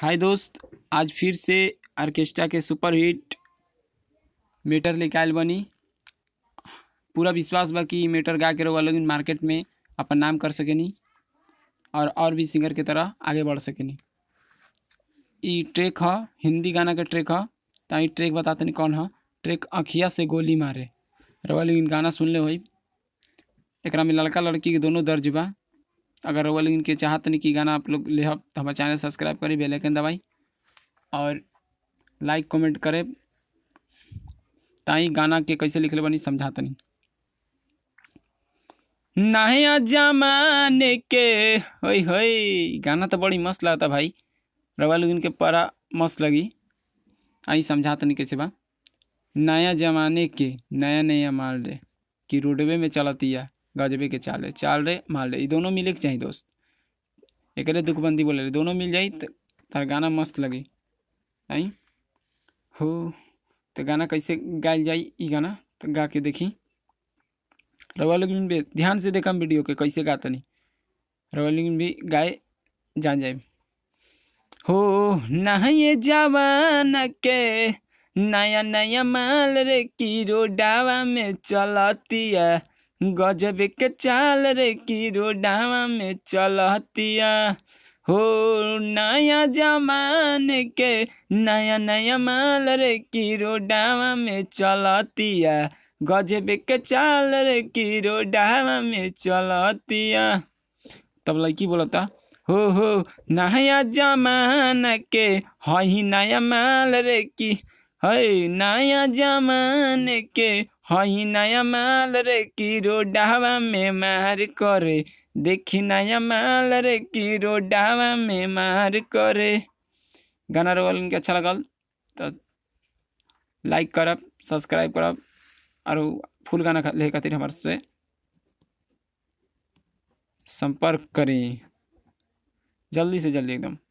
हाय दोस्त आज फिर से आर्केस्ट्रा के सुपर हिट मेटर लेके आयल बनी पूरा विश्वास बा कि मेटर गा के रहो लेकिन मार्केट में अपन नाम कर नहीं और और भी सिंगर के तरह आगे बढ़ नहीं इ ट्रैक है हिंदी गाना का ट्रैक है तो ट्रैक बताते नहीं कौन है ट्रैक अखिया से गोली मारे रहो गाना सुन ले वही एक में लड़का लड़की के दोनों दर्ज बा अगर वो इनके के नहीं की गाना आप लोग ले तो हमारे चैनल सब्सक्राइब करी बेलाइकन दबाई और लाइक कमेंट करे ताई गाना के कैसे लिखले बनी समझातनी नया जमाने के होई होई गाना तो बड़ी मस्त लगता भाई रवा लोग इनके परा मस्त लगी आई नहीं कैसे बा नया जमाने के नया नया माल रे कि रोडवे में है गजबे के चाल रे चाल रे माल रे दोनों मिले के चाहिए दोस्त एक दुखबंदी बोले रे दोनों मिल जाई तार गाना मस्त लगी आई हो तो गाना कैसे गायल जाए ये गाना तो गा के देखी रवा लोग भी ध्यान से देखा वीडियो के कैसे गाता नहीं रवा लोग भी गाए जान जाए हो नहे जवान के नया नया माल रे की रोडावा में चलती है गजब के चाल रे की रोडावा में चलतिया हो नया जमान के नया नया माल रे की रोडावा में चलतिया गजब के चाल रे की रोडावा में चलतिया तब लड़की बोलता हो हो नया जमान के हही नया माल रे की है नया जमान के हई नया माल रे की रोडावा में मार करे देखी नया माल रे की रोडावा में मार करे गाना रोल इनके अच्छा लगल तो लाइक करब सब्सक्राइब करब और फुल गाना ले खातिर हमारे से संपर्क करी जल्दी से जल्दी एकदम